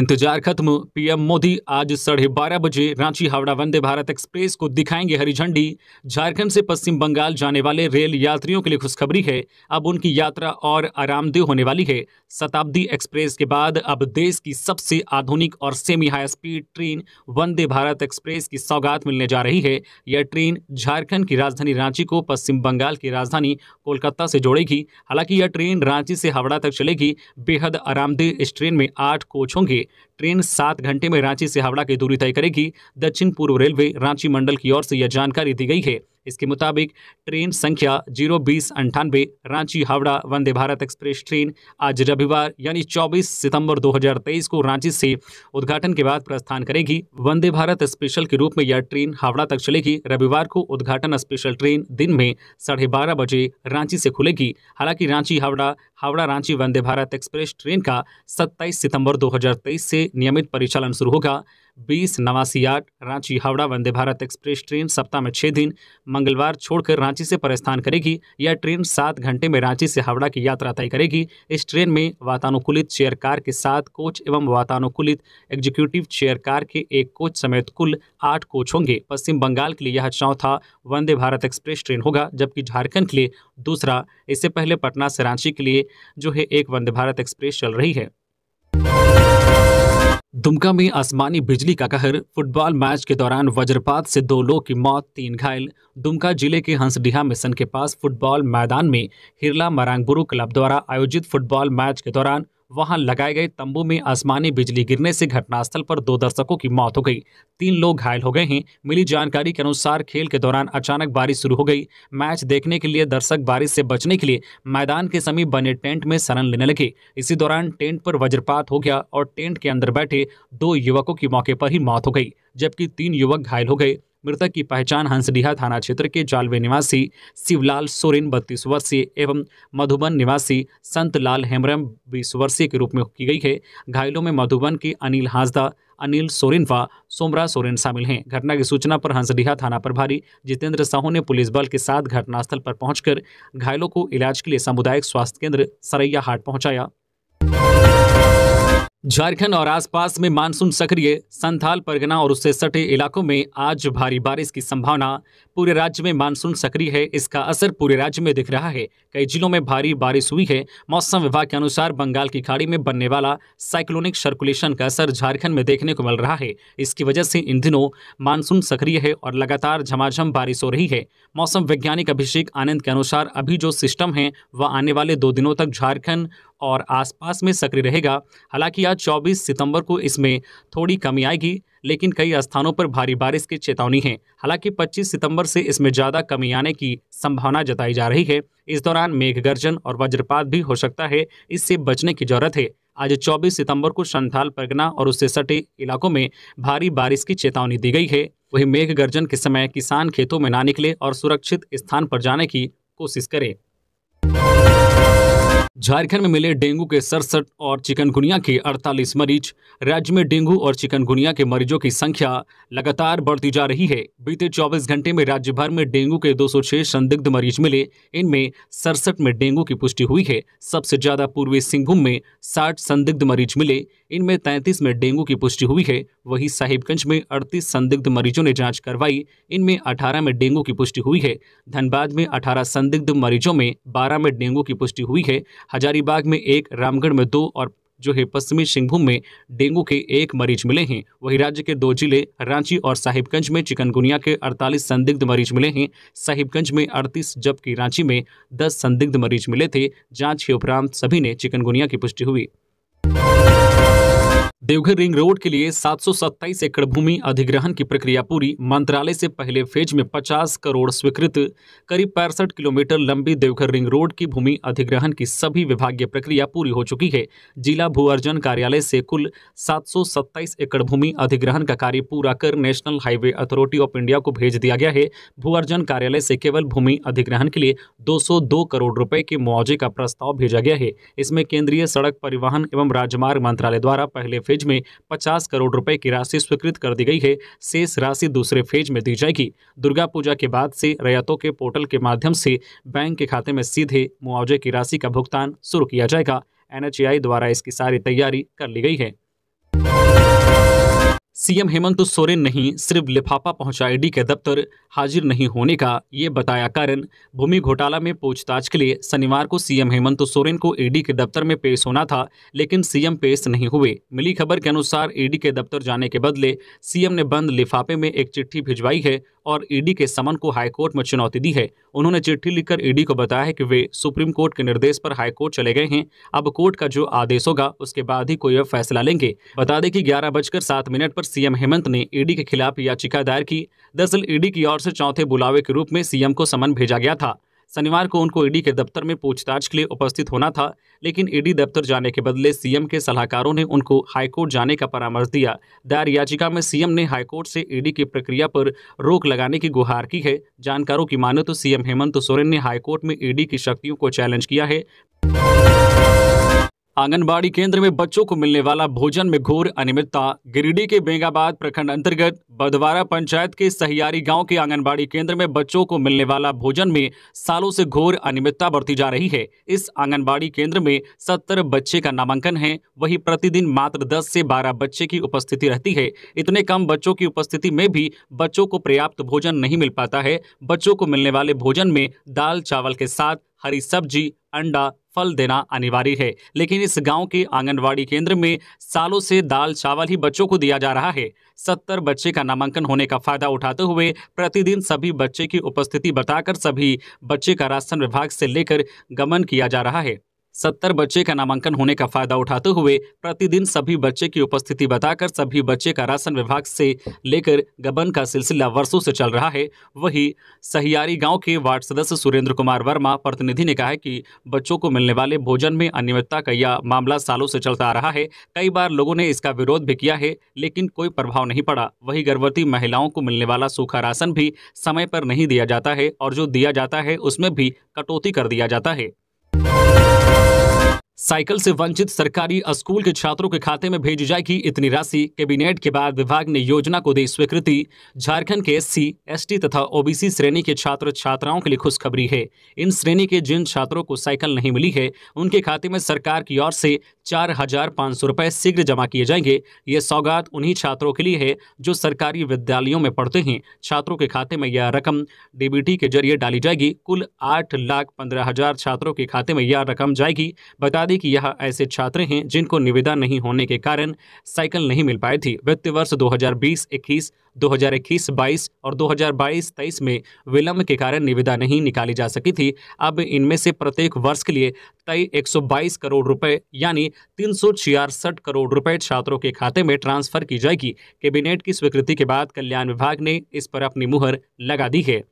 इंतजार खत्म पीएम मोदी आज साढ़े बारह बजे रांची हावड़ा वंदे भारत एक्सप्रेस को दिखाएंगे हरी झंडी झारखंड से पश्चिम बंगाल जाने वाले रेल यात्रियों के लिए खुशखबरी है अब उनकी यात्रा और आरामदेह होने वाली है शताब्दी एक्सप्रेस के बाद अब देश की सबसे आधुनिक और semi high speed train Vande Bharat express की सौगात मिलने जा रही है यह ट्रेन झारखंड की राजधानी रांची को पश्चिम बंगाल की राजधानी कोलकाता से जोड़ेगी हालांकि यह ट्रेन रांची से हावड़ा तक चलेगी बेहद आरामदेह इस ट्रेन में आठ कोच होंगे ट्रेन सात घंटे में रांची से हावड़ा की दूरी तय करेगी दक्षिण पूर्व रेलवे रांची मंडल की ओर से यह जानकारी दी गई है इसके मुताबिक ट्रेन संख्या जीरो बीस अंठानबे रांची हावड़ा वंदे भारत एक्सप्रेस ट्रेन आज रविवार यानी 24 सितंबर 2023 को रांची से उद्घाटन के बाद प्रस्थान करेगी वंदे भारत स्पेशल के रूप में यह ट्रेन हावड़ा तक चलेगी रविवार को उद्घाटन स्पेशल ट्रेन दिन में साढ़े बारह बजे रांची से खुलेगी हालांकि रांची हावड़ा हावड़ा रांची वंदे भारत एक्सप्रेस ट्रेन का सत्ताईस सितम्बर दो से नियमित परिचालन शुरू होगा बीस नवासी आठ रांची हावड़ा वंदे भारत एक्सप्रेस ट्रेन सप्ताह में छः दिन मंगलवार छोड़कर रांची से प्रस्थान करेगी यह ट्रेन सात घंटे में रांची से हावड़ा की यात्रा तय करेगी इस ट्रेन में वातानुकूलित चेयर कार के साथ कोच एवं वातानुकूलित एग्जीक्यूटिव चेयर कार के एक कोच समेत कुल आठ कोच होंगे पश्चिम बंगाल के लिए यह चौथा वंदे भारत एक्सप्रेस ट्रेन होगा जबकि झारखंड के लिए दूसरा इससे पहले पटना से रांची के लिए जो है एक वंदे भारत एक्सप्रेस चल रही है दुमका में आसमानी बिजली का कहर फुटबॉल मैच के दौरान वज्रपात से दो लोग की मौत तीन घायल दुमका जिले के हंसडीहा मिशन के पास फुटबॉल मैदान में हिरला मरांगबुरु क्लब द्वारा आयोजित फुटबॉल मैच के दौरान वहां लगाए गए तंबू में आसमानी बिजली गिरने से घटनास्थल पर दो दर्शकों की मौत हो गई तीन लोग घायल हो गए हैं मिली जानकारी के अनुसार खेल के दौरान अचानक बारिश शुरू हो गई मैच देखने के लिए दर्शक बारिश से बचने के लिए मैदान के समीप बने टेंट में शरण लेने लगे इसी दौरान टेंट पर वज्रपात हो गया और टेंट के अंदर बैठे दो युवकों की मौके पर ही मौत हो गई जबकि तीन युवक घायल हो गए मृतक की पहचान हंसडीहा थाना क्षेत्र के जालवे निवासी शिवलाल सोरेन बत्तीस वर्षीय एवं मधुबन निवासी संतलाल हेमरम बीस वर्षीय के रूप में की गई है घायलों में मधुबन के अनिल हांसदा अनिल सोरेन व सोमरा सोरेन शामिल हैं घटना की सूचना पर हंसडीहा थाना प्रभारी जितेंद्र साहू ने पुलिस बल के साथ घटनास्थल पर पहुंचकर घायलों को इलाज के लिए सामुदायिक स्वास्थ्य केंद्र सरैया हाट पहुँचाया झारखंड और आसपास में मानसून सक्रिय संथाल परगना और उससे सटे इलाकों में आज भारी बारिश की संभावना पूरे राज्य में मानसून सक्रिय है इसका असर पूरे राज्य में दिख रहा है कई जिलों में भारी बारिश हुई है मौसम विभाग के अनुसार बंगाल की खाड़ी में बनने वाला साइक्लोनिक सर्कुलेशन का असर झारखंड में देखने को मिल रहा है इसकी वजह से इन दिनों मानसून सक्रिय है और लगातार झमाझम बारिश हो रही है मौसम वैज्ञानिक अभिषेक आनंद के अनुसार अभी जो सिस्टम है वह आने वाले दो दिनों तक झारखंड और आसपास में सक्रिय रहेगा हालांकि आज 24 सितंबर को इसमें थोड़ी कमी आएगी लेकिन कई स्थानों पर भारी बारिश की चेतावनी है हालांकि 25 सितंबर से इसमें ज़्यादा कमी आने की संभावना जताई जा रही है इस दौरान मेघ गर्जन और वज्रपात भी हो सकता है इससे बचने की जरूरत है आज 24 सितंबर को संथाल परगना और उससे सटे इलाकों में भारी बारिश की चेतावनी दी गई है वहीं मेघ गर्जन के समय किसान खेतों में ना निकले और सुरक्षित स्थान पर जाने की कोशिश करें झारखंड में मिले डेंगू के सड़सठ और चिकनगुनिया के 48 मरीज राज्य में डेंगू और चिकनगुनिया के मरीजों की संख्या लगातार बढ़ती जा रही है बीते 24 घंटे में राज्य भर में डेंगू के 206 संदिग्ध मरीज मिले इनमें सड़सठ में डेंगू की पुष्टि हुई है सबसे ज्यादा पूर्वी सिंहभूम में साठ संदिग्ध मरीज मिले इनमें तैंतीस में डेंगू की पुष्टि हुई है वहीं साहिबगंज में अड़तीस संदिग्ध मरीजों ने जाँच करवाई इनमें अठारह में डेंगू की पुष्टि हुई है धनबाद में अठारह संदिग्ध मरीजों में बारह में डेंगू की पुष्टि हुई है हजारीबाग में एक रामगढ़ में दो और जो है पश्चिमी सिंहभूम में डेंगू के एक मरीज मिले हैं वहीं राज्य के दो जिले रांची और साहिबगंज में चिकनगुनिया के 48 संदिग्ध मरीज मिले हैं साहिबगंज में 38 जबकि रांची में 10 संदिग्ध मरीज मिले थे जांच के उपरांत सभी ने चिकनगुनिया की पुष्टि हुई देवघर रिंग रोड के लिए सात एकड़ भूमि अधिग्रहण की प्रक्रिया पूरी मंत्रालय से पहले फेज में 50 करोड़ स्वीकृत करीब पैंसठ किलोमीटर लंबी देवघर रिंग रोड की भूमि अधिग्रहण की सभी विभागीय प्रक्रिया पूरी हो चुकी है जिला भूअर्जन कार्यालय से कुल सात एकड़ भूमि अधिग्रहण का कार्य पूरा कर National Highway Authority of India को भेज दिया गया है भूअर्जन कार्यालय से केवल भूमि अधिग्रहण के लिए दो करोड़ रुपए के मुआवजे का प्रस्ताव भेजा गया है इसमें केंद्रीय सड़क परिवहन एवं राजमार्ग मंत्रालय द्वारा पहले फेज में पचास करोड़ रुपए की राशि स्वीकृत कर दी गई है शेष राशि दूसरे फेज में दी जाएगी दुर्गा पूजा के बाद से रैयतों के पोर्टल के माध्यम से बैंक के खाते में सीधे मुआवजे की राशि का भुगतान शुरू किया जाएगा एनएचआई द्वारा इसकी सारी तैयारी कर ली गई है सीएम हेमंत सोरेन नहीं सिर्फ लिफाफा पहुंचा ईडी के दफ्तर हाजिर नहीं होने का ये बताया कारण भूमि घोटाला में पूछताछ के लिए शनिवार को सीएम हेमंत सोरेन को ईडी के दफ्तर में पेश होना था लेकिन सीएम पेश नहीं हुए मिली खबर के अनुसार ईडी के दफ्तर जाने के बदले सीएम ने बंद लिफाफे में एक चिट्ठी भिजवाई है और ईडी e के समन को हाईकोर्ट में चुनौती दी है उन्होंने चिट्ठी लिखकर ईडी e को बताया है कि वे सुप्रीम कोर्ट के निर्देश पर हाईकोर्ट चले गए हैं अब कोर्ट का जो आदेश होगा उसके बाद ही कोई फैसला लेंगे बता दें कि ग्यारह बजकर सात मिनट पर सीएम हेमंत ने ईडी e के खिलाफ याचिका दायर की दरअसल ईडी की ओर से चौथे बुलावे के रूप में सीएम को समन भेजा गया था शनिवार को उनको ईडी के दफ्तर में पूछताछ के लिए उपस्थित होना था लेकिन ईडी दफ्तर जाने के बदले सीएम के सलाहकारों ने उनको हाईकोर्ट जाने का परामर्श दिया दायर याचिका में सीएम ने हाईकोर्ट से ईडी की प्रक्रिया पर रोक लगाने की गुहार की है जानकारों की माने तो सीएम हेमंत सोरेन ने हाईकोर्ट में ईडी की शक्तियों को चैलेंज किया है आंगनबाड़ी केंद्र में बच्चों को मिलने वाला भोजन में घोर अनियमितता गिरिडीह के बेंगाबाद प्रखंड अंतर्गत बधवारा पंचायत के सहियारी गांव के आंगनबाड़ी केंद्र में बच्चों को मिलने वाला भोजन में सालों से घोर अनियमितता बढ़ती जा रही है इस आंगनबाड़ी केंद्र में सत्तर बच्चे का नामांकन है वही प्रतिदिन मात्र दस से बारह बच्चे की उपस्थिति रहती है इतने कम बच्चों की उपस्थिति में भी बच्चों को पर्याप्त भोजन नहीं मिल पाता है बच्चों को मिलने वाले भोजन में दाल चावल के साथ हरी सब्जी अंडा फल देना अनिवार्य है लेकिन इस गांव के आंगनवाड़ी केंद्र में सालों से दाल चावल ही बच्चों को दिया जा रहा है सत्तर बच्चे का नामांकन होने का फायदा उठाते हुए प्रतिदिन सभी बच्चे की उपस्थिति बताकर सभी बच्चे का राशन विभाग से लेकर गमन किया जा रहा है सत्तर बच्चे का नामांकन होने का फायदा उठाते हुए प्रतिदिन सभी बच्चे की उपस्थिति बताकर सभी बच्चे का राशन विभाग से लेकर गबन का सिलसिला वर्षों से चल रहा है वही सहियारी गांव के वार्ड सदस्य सुरेंद्र कुमार वर्मा प्रतिनिधि ने कहा है कि बच्चों को मिलने वाले भोजन में अनियमितता का यह मामला सालों से चलता आ रहा है कई बार लोगों ने इसका विरोध भी किया है लेकिन कोई प्रभाव नहीं पड़ा वही गर्भवती महिलाओं को मिलने वाला सूखा राशन भी समय पर नहीं दिया जाता है और जो दिया जाता है उसमें भी कटौती कर दिया जाता है साइकिल से वंचित सरकारी स्कूल के छात्रों के खाते में भेजी जाएगी इतनी राशि कैबिनेट के बाद विभाग ने योजना को दी स्वीकृति झारखंड के एससी, एसटी तथा ओबीसी श्रेणी के छात्र छात्राओं के लिए खुशखबरी है इन श्रेणी के जिन छात्रों को साइकिल नहीं मिली है उनके खाते में सरकार की ओर से चार हजार पाँच सौ रुपये शीघ्र जमा किए जाएंगे ये सौगात उन्हीं छात्रों के लिए है जो सरकारी विद्यालयों में पढ़ते हैं छात्रों के खाते में यह रकम डीबीटी के जरिए डाली जाएगी कुल आठ लाख पंद्रह हजार छात्रों के खाते में यह रकम जाएगी बता दें कि यह ऐसे छात्र हैं जिनको निविदा नहीं होने के कारण साइकिल नहीं मिल पाई थी वित्त वर्ष दो हजार 2021-22 और 2022-23 में विलंब के कारण निविदा नहीं निकाली जा सकी थी अब इनमें से प्रत्येक वर्ष के लिए तय 122 करोड़ रुपए यानी तीन करोड़ रुपए छात्रों के खाते में ट्रांसफर की जाएगी कैबिनेट की स्वीकृति के बाद कल्याण विभाग ने इस पर अपनी मुहर लगा दी है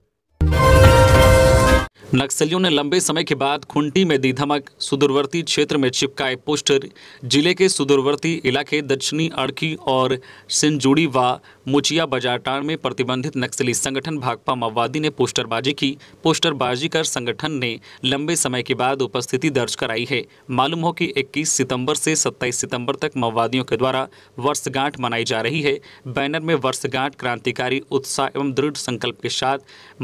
नक्सलियों ने लंबे समय के बाद खुंटी में दी धमक सुदूरवर्ती क्षेत्र में चिपकाए पोस्टर जिले के सुदूरवर्ती इलाके दक्षिणी अड़की और सिंजुड़ी व मुचिया बाजारटार में प्रतिबंधित नक्सली संगठन भाकपा माओवादी ने पोस्टरबाजी की पोस्टरबाजी कर संगठन ने लंबे समय के बाद उपस्थिति दर्ज कराई है मालूम हो कि 21 सितंबर से 27 सितंबर तक माओवादियों के द्वारा वर्षगांठ मनाई जा रही है बैनर में वर्षगांठ क्रांतिकारी उत्साह एवं दृढ़ संकल्प के साथ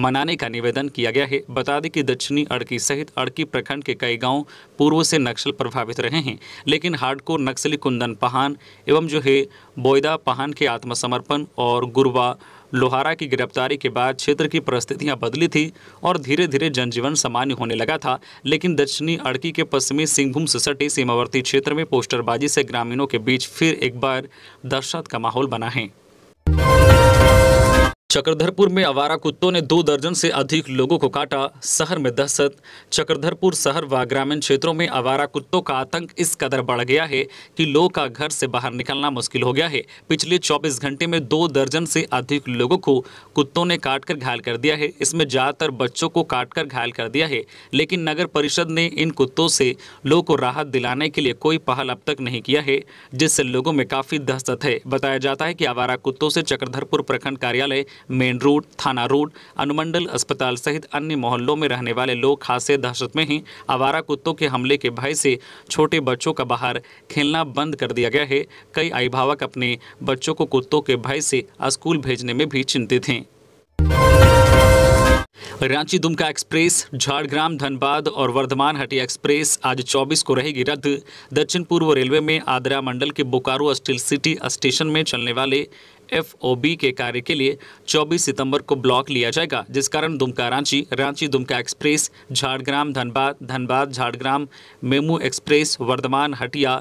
मनाने का निवेदन किया गया है बता आदि की दक्षिणी अड़की सहित अड़की प्रखंड के कई गांव पूर्व से नक्सल प्रभावित रहे हैं लेकिन हार्डकोर नक्सली कुंदन पहान एवं जो है बोयदा पहान के आत्मसमर्पण और गुरवा लोहारा की गिरफ्तारी के बाद क्षेत्र की परिस्थितियां बदली थी और धीरे धीरे जनजीवन सामान्य होने लगा था लेकिन दक्षिणी अड़की के पश्चिमी सिंहभूम से सटे सीमावर्ती क्षेत्र में पोस्टरबाजी से ग्रामीणों के बीच फिर एक बार दहशत का माहौल बना है चक्रधरपुर में आवारा कुत्तों ने दो दर्जन से अधिक लोगों को काटा शहर में दहशत चक्रधरपुर शहर व ग्रामीण क्षेत्रों में आवारा कुत्तों का आतंक इस कदर बढ़ गया है कि लोगों का घर से बाहर निकलना मुश्किल हो गया है पिछले 24 घंटे में दो दर्जन से अधिक लोगों को कुत्तों ने काटकर घायल कर दिया है इसमें ज़्यादातर बच्चों को कर घायल कर दिया है लेकिन नगर परिषद ने इन कुत्तों से लोगों को राहत दिलाने के लिए कोई पहल अब तक नहीं किया है जिससे लोगों में काफ़ी दहशत है बताया जाता है कि आवारा कुत्तों से चक्रधरपुर प्रखंड कार्यालय मेन रोड थाना रोड अनुमंडल अस्पताल सहित अन्य मोहल्लों में रहने वाले लोग खासे दहशत में ही आवारा कुत्तों के हमले के भय से छोटे बच्चों का बाहर खेलना बंद कर दिया गया है कई अभिभावक अपने बच्चों को कुत्तों के भय से स्कूल भेजने में भी चिंतित हैं रांची दुमका एक्सप्रेस झाड़ग्राम धनबाद और वर्धमान हटिया एक्सप्रेस आज 24 को रहेगी रद्द दक्षिण पूर्व रेलवे में आदरा मंडल के बोकारो स्टील सिटी स्टेशन में चलने वाले एफओबी के कार्य के लिए 24 सितंबर को ब्लॉक लिया जाएगा जिस कारण Dumka Ranchi Ranchi Dumka express Jhargram Dhanbad Dhanbad Jhargram MEMU express Bardhaman Hatia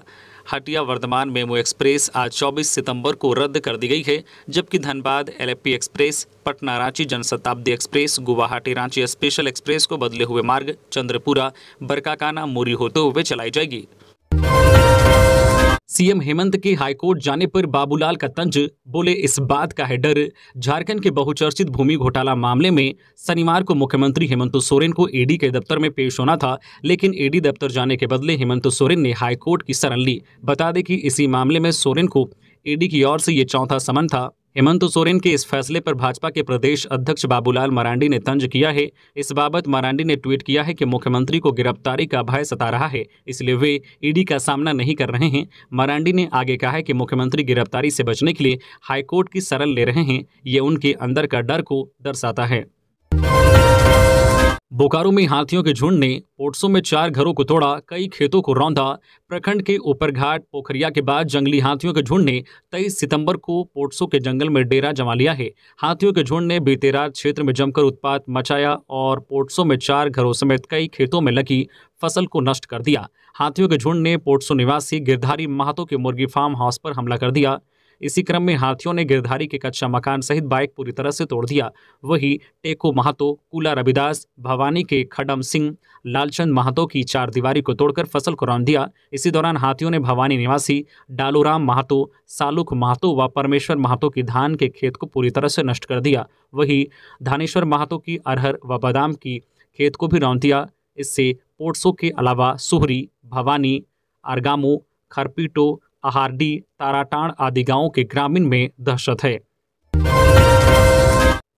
Hatia Bardhaman MEMU express आज 24 सितंबर को रद्द कर दी गई है जबकि Dhanbad Alleppey express Patna Ranchi Janshatabdi express Guwahati Ranchi special express को बदले हुए मार्ग चंद्रपुरा बरकाकाना मोरी होते हुए चलाई जाएगी सीएम हेमंत के हाईकोर्ट जाने पर बाबूलाल का तंज बोले इस बात का है डर झारखंड के बहुचर्चित भूमि घोटाला मामले में शनिवार को मुख्यमंत्री हेमंत सोरेन को ईडी के दफ्तर में पेश होना था लेकिन ईडी दफ्तर जाने के बदले हेमंत सोरेन ने हाईकोर्ट की शरण ली बता दें कि इसी मामले में सोरेन को ईडी की ओर से ये चौथा समन था हेमंत सोरेन के इस फैसले पर भाजपा के प्रदेश अध्यक्ष बाबूलाल मरांडी ने तंज किया है इस बाबत मरांडी ने ट्वीट किया है कि मुख्यमंत्री को गिरफ्तारी का भय सता रहा है इसलिए वे ईडी का सामना नहीं कर रहे हैं मरांडी ने आगे कहा है कि मुख्यमंत्री गिरफ्तारी से बचने के लिए हाईकोर्ट की सरल ले रहे हैं ये उनके अंदर का डर को दर्शाता है बोकारो में हाथियों के झुंड ने पोटसों में चार घरों को तोड़ा कई खेतों को रौंदा प्रखंड के ऊपरघाट पोखरिया के बाद जंगली हाथियों के झुंड ने 23 सितंबर को पोटसों के जंगल में डेरा जमा लिया है हाथियों के झुंड ने बीते रात क्षेत्र में जमकर उत्पात मचाया और पोटसों में चार घरों समेत कई खेतों में लगी फसल को नष्ट कर दिया हाथियों के झुंड ने पोटसो निवासी गिरधारी महातो के मुर्गी फार्म हाउस पर हमला कर दिया इसी क्रम में हाथियों ने गिरधारी के कच्चा मकान सहित बाइक पूरी तरह से तोड़ दिया वही टेको महातो कूला रविदास भवानी के खडम सिंह लालचंद महातो की चार दीवारी को तोड़कर फसल को रौन दिया इसी दौरान हाथियों ने भवानी निवासी डालूराम महातो सालुक महातो व परमेश्वर महातो की धान के खेत को पूरी तरह से नष्ट कर दिया वही धानेश्वर महातो की अरहर व बादाम की खेत को भी रौन दिया इससे पोर्ट्सो के अलावा सुहरी भवानी अरगामो खरपीटो अहारडी ताराटाण आदि गांवों के ग्रामीण में दहशत है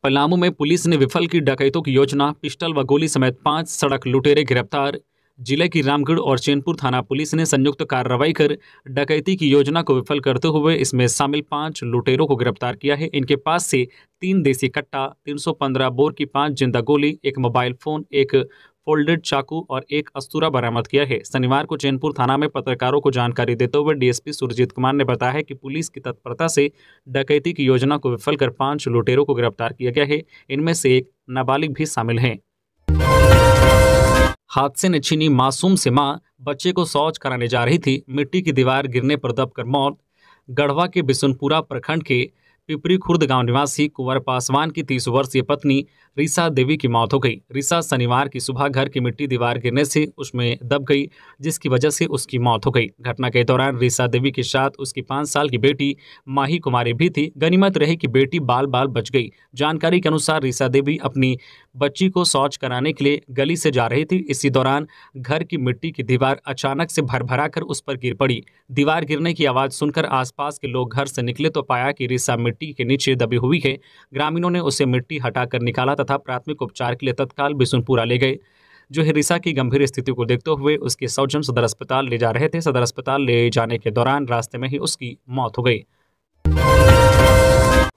पलामू में पुलिस ने विफल की डकैतों की योजना पिस्टल व गोली समेत पांच सड़क लुटेरे गिरफ्तार जिले की रामगढ़ और चैनपुर थाना पुलिस ने संयुक्त कार्रवाई कर डकैती की योजना को विफल करते हुए इसमें शामिल पांच लुटेरों को गिरफ्तार किया है इनके पास से तीन देसी कट्टा 315 बोर की पांच जिंदा गोली एक मोबाइल फोन एक फोल्डेड चाकू और एक अस्तूरा बरामद किया है शनिवार को चैनपुर थाना में पत्रकारों को जानकारी देते हुए डीएसपी सुरजीत कुमार ने बताया है कि पुलिस की तत्परता से डकैती की योजना को विफल कर पांच लुटेरों को गिरफ्तार किया गया है इनमें से एक नाबालिग भी शामिल है हादसे ने छीनी मासूम से माँ बच्चे को शौच कराने जा रही थी मिट्टी की दीवार गिरने पर दबकर मौत गढ़वा के बिसुनपुरा प्रखंड के पिपरी खुर्द गांव निवासी कुंवर पासवान की तीस वर्षीय पत्नी रीसा देवी की मौत हो गई रीसा शनिवार की सुबह घर की मिट्टी दीवार गिरने से उसमें दब गई जिसकी वजह से उसकी मौत हो गई घटना के दौरान रीसा देवी के साथ उसकी पाँच साल की बेटी माही कुमारी भी थी गनीमत रही कि बेटी बाल बाल बच गई जानकारी के अनुसार रीसा देवी अपनी बच्ची को शौच कराने के लिए गली से जा रही थी इसी दौरान घर की मिट्टी की दीवार अचानक से भरा कर उस पर गिर पड़ी दीवार गिरने की आवाज़ सुनकर आसपास के लोग घर से निकले तो पाया कि रिसा मिट्टी के नीचे दबी हुई है ग्रामीणों ने उसे मिट्टी हटाकर निकाला तथा प्राथमिक उपचार के लिए तत्काल बिसुनपुरा ले गए जो है रिसा की गंभीर स्थिति को देखते हुए उसके सौजन सदर अस्पताल ले जा रहे थे सदर अस्पताल ले जाने के दौरान रास्ते में ही उसकी मौत हो गई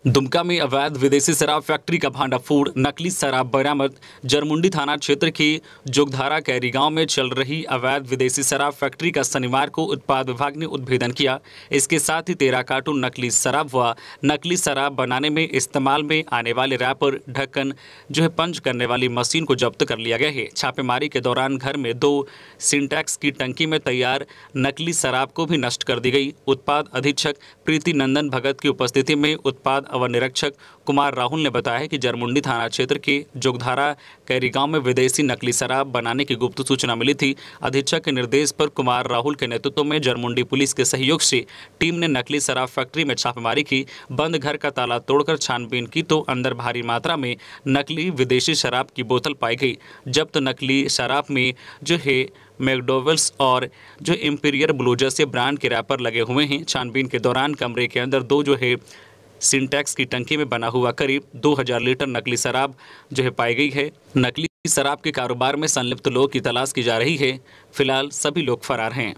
दुमका में अवैध विदेशी शराब फैक्ट्री का भांडाफोड़ नकली शराब बरामद जरमुंडी थाना क्षेत्र की जोगधारा कैरी गांव में चल रही अवैध विदेशी शराब फैक्ट्री का शनिवार को उत्पाद विभाग ने उद्भेदन किया इसके साथ ही तेरह कार्टून नकली शराब व नकली शराब बनाने में इस्तेमाल में आने वाले रैपर ढक्कन जो है पंच करने वाली मशीन को जब्त कर लिया गया है छापेमारी के दौरान घर में दो सिंटैक्स की टंकी में तैयार नकली शराब को भी नष्ट कर दी गई उत्पाद अधीक्षक प्रीति नंदन भगत की उपस्थिति में उत्पाद अवर निरीक्षक कुमार राहुल ने बताया कि जरमुंडी थाना क्षेत्र के जोगधारा कैरी गांव में विदेशी नकली शराब बनाने की गुप्त सूचना मिली थी अधीक्षक के निर्देश पर कुमार राहुल के नेतृत्व में जरमुंडी पुलिस के सहयोग से टीम ने नकली शराब फैक्ट्री में छापेमारी की बंद घर का ताला तोड़कर छानबीन की तो अंदर भारी मात्रा में नकली विदेशी शराब की बोतल पाई गई जब तो नकली शराब में जो है मैकडोवल्स और जो इम्पीरियर ब्लू जैसे ब्रांड के रैपर लगे हुए हैं छानबीन के दौरान कमरे के अंदर दो जो है सिंटैक्स की टंकी में बना हुआ करीब 2000 लीटर नकली शराब जो है पाई गई है नकली शराब के कारोबार में संलिप्त लोग की तलाश की जा रही है फिलहाल सभी लोग फरार हैं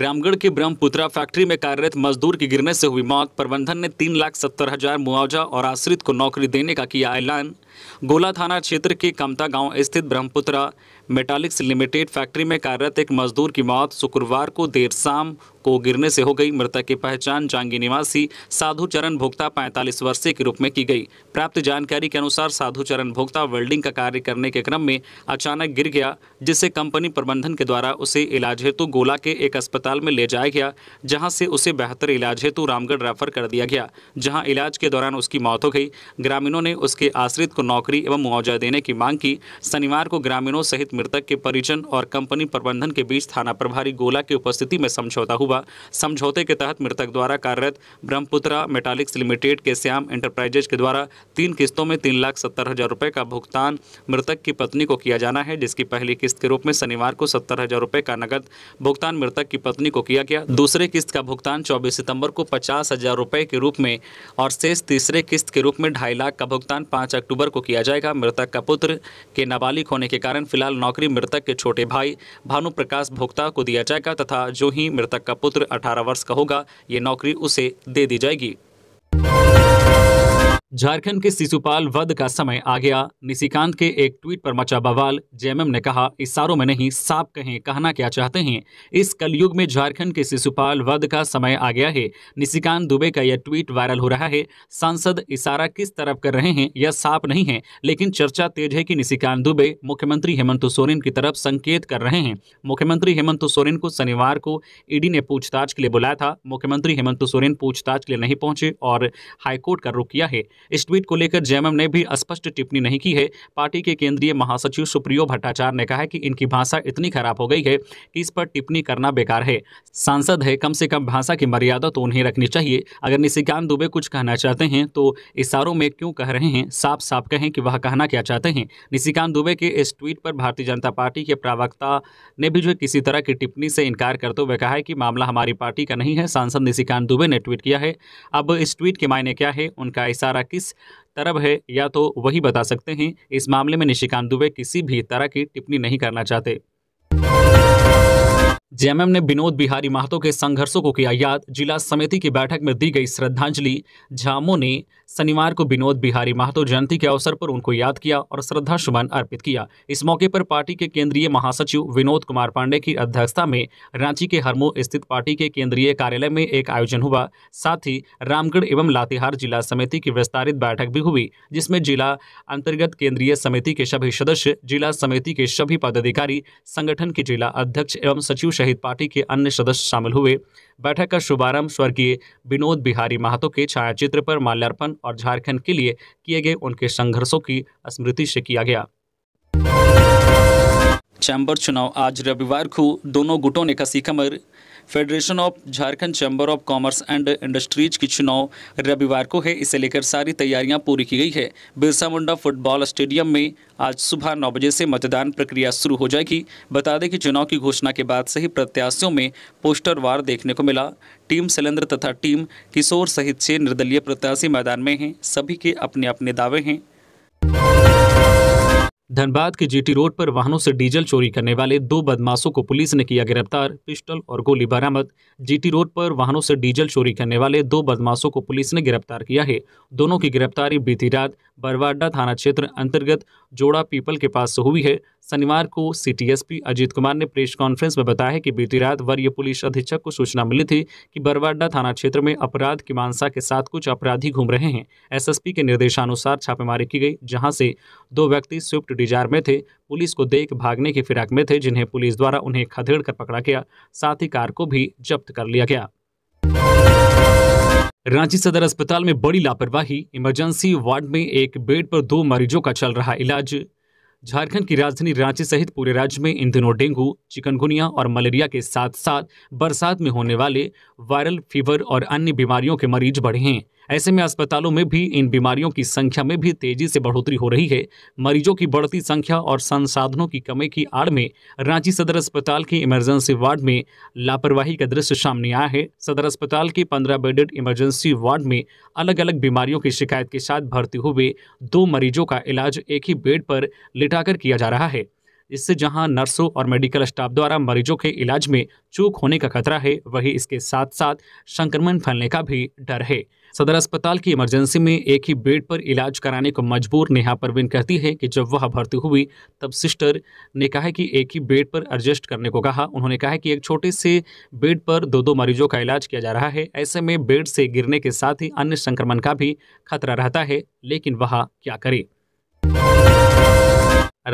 रामगढ़ के ब्रह्मपुत्रा फैक्ट्री में कार्यरत मजदूर की गिरने से हुई मौत प्रबंधन ने तीन लाख सत्तर हजार मुआवजा और आश्रित को नौकरी देने का किया ऐलान गोला थाना क्षेत्र के कमता गांव स्थित ब्रह्मपुत्रा मेटालिक्स लिमिटेड फैक्ट्री में कार्यरत एक मजदूर की मौत शुक्रवार को देर शाम को गिरने से हो गई मृतक की पहचान जांगी निवासी साधु चरण भोक्ता 45 वर्षीय के रूप में की गई प्राप्त जानकारी के अनुसार साधु चरण भोक्ता वेल्डिंग का कार्य करने के क्रम में अचानक गिर गया जिससे कंपनी प्रबंधन के द्वारा उसे इलाज हेतु गोला के एक अस्पताल में ले जाया गया जहाँ से उसे बेहतर इलाज हेतु रामगढ़ रेफर कर दिया गया जहाँ इलाज के दौरान उसकी मौत हो गई ग्रामीणों ने उसके आश्रित को नौकरी एवं मुआवजा देने की मांग की शनिवार को ग्रामीणों सहित मृतक के परिजन और कंपनी प्रबंधन के बीच थाना प्रभारी गोला की उपस्थिति में समझौता हुआ समझौते के तहत मृतक द्वारा कार्यरत ब्रह्मपुत्रा मेटालिक्स लिमिटेड के श्याम एंटरप्राइजेज के द्वारा तीन किस्तों में तीन लाख सत्तर हजार रुपये का भुगतान मृतक की पत्नी को किया जाना है जिसकी पहली किस्त के रूप में शनिवार को सत्तर हजार रुपये का नगद भुगतान मृतक की पत्नी को किया गया दूसरे किस्त का भुगतान चौबीस सितम्बर को पचास हजार रुपये के रूप में और शेष तीसरे किस्त के रूप में ढाई लाख का भुगतान पाँच अक्टूबर को किया जाएगा मृतक का पुत्र के नाबालिग होने के कारण फिलहाल नौकरी मृतक के छोटे भाई भानु प्रकाश भोक्ता को दिया जाएगा तथा जो ही मृतक का पुत्र अठारह वर्ष का होगा ये नौकरी उसे दे दी जाएगी झारखंड के शिशुपाल वध का समय आ गया निशिकांत के एक ट्वीट पर मचा बवाल जेएमएम ने कहा इशारों में नहीं साफ कहें कहना क्या चाहते हैं इस कलयुग में झारखंड के शिशुपाल वध का समय आ गया है निशिकांत दुबे का यह ट्वीट वायरल हो रहा है सांसद इशारा किस तरफ कर रहे हैं यह साफ नहीं है लेकिन चर्चा तेज है कि निशिकांत दुबे मुख्यमंत्री हेमंत सोरेन की तरफ संकेत कर रहे हैं मुख्यमंत्री हेमंत सोरेन को शनिवार को ईडी ने पूछताछ के लिए बुलाया था मुख्यमंत्री हेमंत सोरेन पूछताछ के लिए नहीं पहुंचे और हाईकोर्ट का रुख किया है इस ट्वीट को लेकर जेएमएम ने भी स्पष्ट टिप्पणी नहीं की है पार्टी के केंद्रीय महासचिव सुप्रियो भट्टाचार्य ने कहा है कि इनकी भाषा इतनी खराब हो गई है कि इस पर टिप्पणी करना बेकार है सांसद है कम से कम भाषा की मर्यादा तो उन्हें रखनी चाहिए अगर निशिकांत दुबे कुछ कहना चाहते हैं तो इशारों में क्यों कह रहे हैं साफ साफ कहें कि वह कहना क्या चाहते हैं निशिकांत दुबे के इस ट्वीट पर भारतीय जनता पार्टी के प्रवक्ता ने भी जो किसी तरह की टिप्पणी से इनकार करते हुए कहा है कि मामला हमारी पार्टी का नहीं है सांसद निशिकांत दुबे ने ट्वीट किया है अब इस ट्वीट के मायने क्या है उनका इशारा किस तरफ है या तो वही बता सकते हैं इस मामले में निशिकांत दुबे किसी भी तरह की टिप्पणी नहीं करना चाहते जेएमएम ने विनोद बिहारी महतो के संघर्षों को किया याद जिला समिति की बैठक में दी गई श्रद्धांजलि झामो ने शनिवार को विनोद बिहारी महतो जयंती के अवसर पर उनको याद किया और श्रद्धा सुमन अर्पित किया इस मौके पर पार्टी के केंद्रीय महासचिव विनोद कुमार पांडे की अध्यक्षता में रांची के हरमो स्थित पार्टी के केंद्रीय कार्यालय में एक आयोजन हुआ साथ ही रामगढ़ एवं लातेहार जिला समिति की विस्तारित बैठक भी हुई जिसमें जिला अंतर्गत केंद्रीय समिति के सभी सदस्य जिला समिति के सभी पदाधिकारी संगठन के जिला अध्यक्ष एवं सचिव शहीद पार्टी के अन्य सदस्य शामिल हुए बैठक का शुभारंभ स्वर्गीय विनोद बिहारी महतो के छायाचित्र पर माल्यार्पण और झारखंड के लिए किए गए उनके संघर्षों की स्मृति से किया गया चैंबर चुनाव आज रविवार को दोनों गुटों ने कसी कमर Federation of Jharkhand Chamber of Commerce and Industries की चुनाव रविवार को है इसे लेकर सारी तैयारियां पूरी की गई है बिरसा मुंडा फुटबॉल स्टेडियम में आज सुबह नौ बजे से मतदान प्रक्रिया शुरू हो जाएगी बता दें कि चुनाव की घोषणा के बाद से ही प्रत्याशियों में पोस्टर वार देखने को मिला टीम शैलेंद्र तथा टीम किशोर सहित छह निर्दलीय प्रत्याशी मैदान में हैं सभी के अपने अपने दावे हैं धनबाद के जीटी रोड पर वाहनों से डीजल चोरी करने वाले दो बदमाशों को पुलिस ने किया गिरफ्तार पिस्टल और गोली बरामद जीटी रोड पर वाहनों से डीजल चोरी करने वाले दो बदमाशों को पुलिस ने गिरफ्तार किया है दोनों की गिरफ्तारी बीती रात बरवाडा थाना क्षेत्र अंतर्गत जोड़ा पीपल के पास हुई है शनिवार को सीटीएसपी अजीत कुमार ने प्रेस कॉन्फ्रेंस में बताया कि बीती रात वरीय पुलिस अधीक्षक को सूचना मिली थी कि बरवाडा थाना क्षेत्र में अपराध की मानसा के साथ कुछ अपराधी घूम रहे हैं एसएसपी के निर्देशानुसार छापेमारी की गई जहां से दो व्यक्ति स्विफ्ट डिजायर में थे पुलिस को देख भागने की फिराक में थे जिन्हें पुलिस द्वारा उन्हें खदेड़ कर पकड़ा गया साथ ही कार को भी जब्त कर लिया गया रांची सदर अस्पताल में बड़ी लापरवाही इमरजेंसी वार्ड में एक बेड पर दो मरीजों का चल रहा इलाज झारखंड की राजधानी रांची सहित पूरे राज्य में इन दिनों डेंगू चिकनगुनिया और मलेरिया के साथ साथ बरसात में होने वाले वायरल फीवर और अन्य बीमारियों के मरीज बढ़े हैं ऐसे में अस्पतालों में भी इन बीमारियों की संख्या में भी तेजी से बढ़ोतरी हो रही है मरीजों की बढ़ती संख्या और संसाधनों की कमी की आड़ में रांची सदर अस्पताल के इमरजेंसी वार्ड में लापरवाही का दृश्य सामने आया है सदर अस्पताल के पंद्रह बेडेड इमरजेंसी वार्ड में अलग अलग बीमारियों की शिकायत के साथ भर्ती हुए दो मरीजों का इलाज एक ही बेड पर लिटाकर किया जा रहा है इससे जहां नर्सों और मेडिकल स्टाफ द्वारा मरीजों के इलाज में चूक होने का खतरा है वहीं इसके साथ साथ संक्रमण फैलने का भी डर है सदर अस्पताल की इमरजेंसी में एक ही बेड पर इलाज कराने को मजबूर नेहा परवीन कहती है कि जब वह भर्ती हुई तब सिस्टर ने कहा कि एक ही बेड पर एडजस्ट करने को कहा उन्होंने कहा कि एक छोटे से बेड पर दो दो मरीजों का इलाज किया जा रहा है ऐसे में बेड से गिरने के साथ ही अन्य संक्रमण का भी खतरा रहता है लेकिन वह क्या करे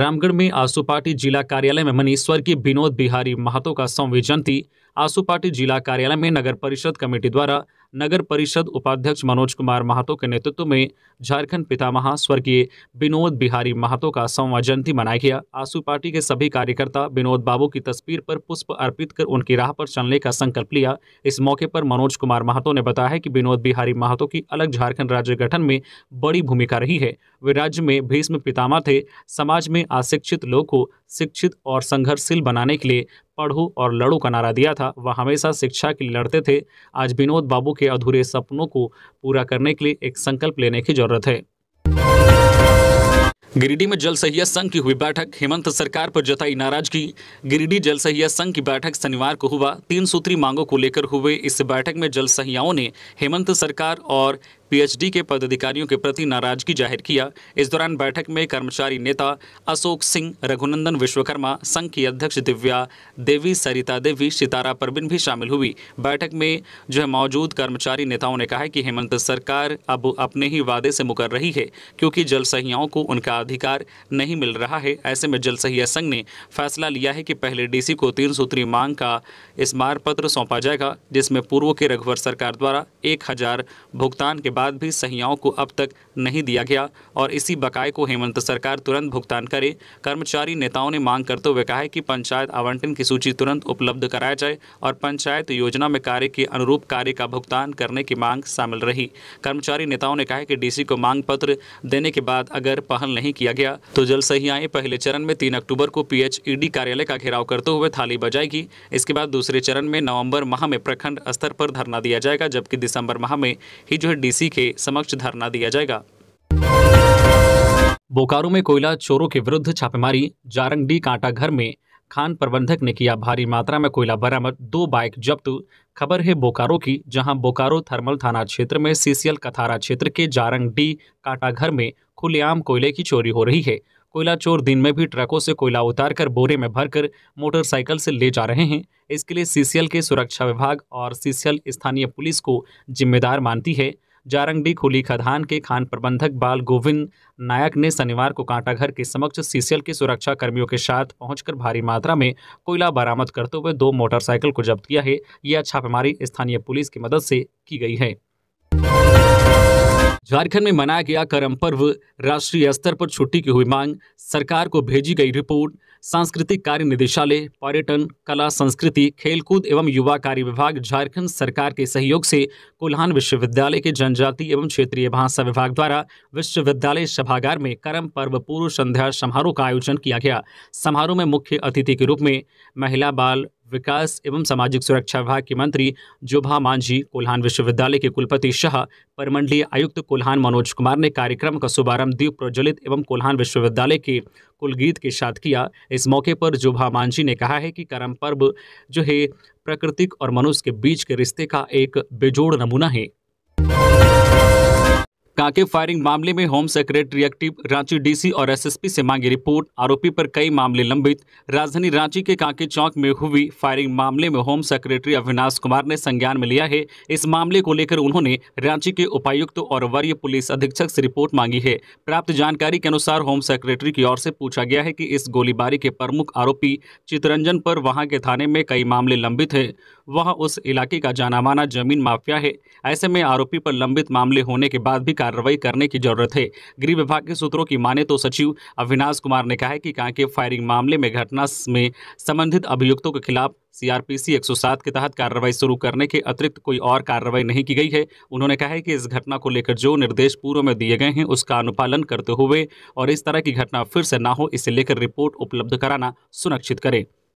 रामगढ़ में आसू पार्टी जिला कार्यालय में मनी स्वर्गीय विनोद बिहारी महतो का सौवीं जयंती आसू पार्टी जिला कार्यालय में नगर परिषद कमेटी द्वारा नगर परिषद उपाध्यक्ष मनोज कुमार महातो के नेतृत्व में झारखंड पितामह स्वर्गीय विनोद बिहारी महातो का सौवा जयंती मनाया गया आंसू पार्टी के सभी कार्यकर्ता विनोद बाबू की तस्वीर पर पुष्प अर्पित कर उनकी राह पर चलने का संकल्प लिया इस मौके पर मनोज कुमार महातो ने बताया कि विनोद बिहारी महातो की अलग झारखंड राज्य गठन में बड़ी भूमिका रही है वे राज्य में भीष्म पितामा थे समाज में अशिक्षित लोग को शिक्षित और संघर्षशील बनाने के लिए पढ़ो और लड़ो का नारा दिया था वह हमेशा शिक्षा के लिए लड़ते थे आज विनोद बाबू के अधूरे सपनों को पूरा करने के लिए एक संकल्प लेने की जरूरत है गिरिडीह में जल सहिया संघ की हुई बैठक हेमंत सरकार पर जताई नाराजगी गिरिडीह जल सहिया संघ की बैठक शनिवार को हुआ तीन सूत्री मांगों को लेकर हुए इस बैठक में जल सहियाओं ने हेमंत सरकार और पीएचडी के पदाधिकारियों के प्रति नाराजगी जाहिर किया इस दौरान बैठक में कर्मचारी नेता अशोक सिंह रघुनंदन विश्वकर्मा संघ की अध्यक्ष दिव्या देवी सरिता देवी सितारा परवीन भी शामिल हुई बैठक में जो है मौजूद कर्मचारी नेताओं ने कहा कि हेमंत सरकार अब अपने ही वादे से मुकर रही है क्योंकि जलसहियाओं को उनका अधिकार नहीं मिल रहा है ऐसे में जलसहिया संघ ने फैसला लिया है कि पहले डीसी को तीन सूत्री मांग का स्मार पत्र सौंपा जाएगा जिसमें पूर्व के रघुवर सरकार द्वारा एक हजार भुगतान के बाद बाद भी सहियाओं को अब तक नहीं दिया गया और इसी बकाए को हेमंत सरकार तुरंत भुगतान करे कर्मचारी नेताओं ने मांग करते हुए कहा है कि पंचायत आवंटन की सूची तुरंत उपलब्ध कराया जाए और पंचायत योजना में कार्य के अनुरूप कार्य का भुगतान करने की मांग शामिल रही कर्मचारी नेताओं ने कहा कि डीसी को मांग पत्र देने के बाद अगर पहल नहीं किया गया तो जल सहियाएं पहले चरण में तीन अक्टूबर को पीएचईडी कार्यालय का घेराव करते हुए थाली बजाएगी इसके बाद दूसरे चरण में नवंबर माह में प्रखंड स्तर पर धरना दिया जाएगा जबकि दिसंबर माह में ही जो है डीसी के समक्ष धरना दिया जाएगा बोकारो में कोयला चोरों के विरुद्ध छापेमारी जारंगडी कांटा घर में खान प्रबंधक ने किया भारी मात्रा में कोयला बरामद दो बाइक जब्त खबर है बोकारो की जहां बोकारो थर्मल थाना क्षेत्र में सीसीएल कथारा क्षेत्र के जारंगडी कांटा घर में खुलेआम कोयले की चोरी हो रही है कोयला चोर दिन में भी ट्रकों से कोयला उतारकर बोरे में भरकर मोटरसाइकिल से ले जा रहे हैं इसके लिए सीसीएल के सुरक्षा विभाग और सीसीएल स्थानीय पुलिस को जिम्मेदार मानती है जारंगडी खुली खदान के खान प्रबंधक बाल गोविंद नायक ने शनिवार को कांटाघर के समक्ष सीसीएल के सुरक्षा कर्मियों के साथ पहुंचकर भारी मात्रा में कोयला बरामद करते हुए दो मोटरसाइकिल को जब्त किया है यह छापेमारी स्थानीय पुलिस की मदद से की गई है झारखंड में मनाया गया करम पर्व राष्ट्रीय स्तर पर छुट्टी की हुई मांग सरकार को भेजी गई रिपोर्ट सांस्कृतिक कार्य निदेशालय पर्यटन कला संस्कृति खेलकूद एवं युवा कार्य विभाग झारखंड सरकार के सहयोग से कोल्हान विश्वविद्यालय के जनजाति एवं क्षेत्रीय भाषा विभाग द्वारा विश्वविद्यालय सभागार में करम पर्व पूर्व संध्या समारोह का आयोजन किया गया समारोह में मुख्य अतिथि के रूप में महिला बाल विकास एवं सामाजिक सुरक्षा विभाग के मंत्री जोभा मांझी कोल्हान विश्वविद्यालय के कुलपति शाह परमंडलीय आयुक्त कोल्हान मनोज कुमार ने कार्यक्रम का शुभारंभ दीप प्रज्वलित एवं कोल्हान विश्वविद्यालय के कुलगीत के साथ किया इस मौके पर जोभा मांझी ने कहा है कि करम पर्व जो है प्राकृतिक और मनुष्य के बीच के रिश्ते का एक बेजोड़ नमूना है कांके फायरिंग मामले में home secretary active Ranchi DC और एसएसपी से मांगी रिपोर्ट आरोपी पर कई मामले लंबित राजधानी रांची के कांके चौक में हुई फायरिंग मामले में होम सेक्रेटरी अविनाश कुमार ने संज्ञान में लिया है इस मामले को लेकर उन्होंने रांची के उपायुक्त तो और वरीय पुलिस अधीक्षक से रिपोर्ट मांगी है प्राप्त जानकारी के अनुसार होम सेक्रेटरी की ओर से पूछा गया है की इस गोलीबारी के प्रमुख आरोपी चितरंजन पर वहाँ के थाने में कई मामले लंबित है वह उस इलाके का जाना माना जमीन माफिया है ऐसे में आरोपी पर लंबित मामले होने के बाद भी कार्रवाई करने की जरूरत है गृह विभाग के सूत्रों की माने तो सचिव अविनाश कुमार ने कहा है कि कांके फायरिंग मामले में घटना में संबंधित अभियुक्तों के खिलाफ सीआरपीसी 107 के तहत कार्रवाई शुरू करने के अतिरिक्त कोई और कार्रवाई नहीं की गई है उन्होंने कहा है कि इस घटना को लेकर जो निर्देश पूर्व में दिए गए हैं उसका अनुपालन करते हुए और इस तरह की घटना फिर से ना हो इसे लेकर रिपोर्ट उपलब्ध कराना सुनिश्चित करें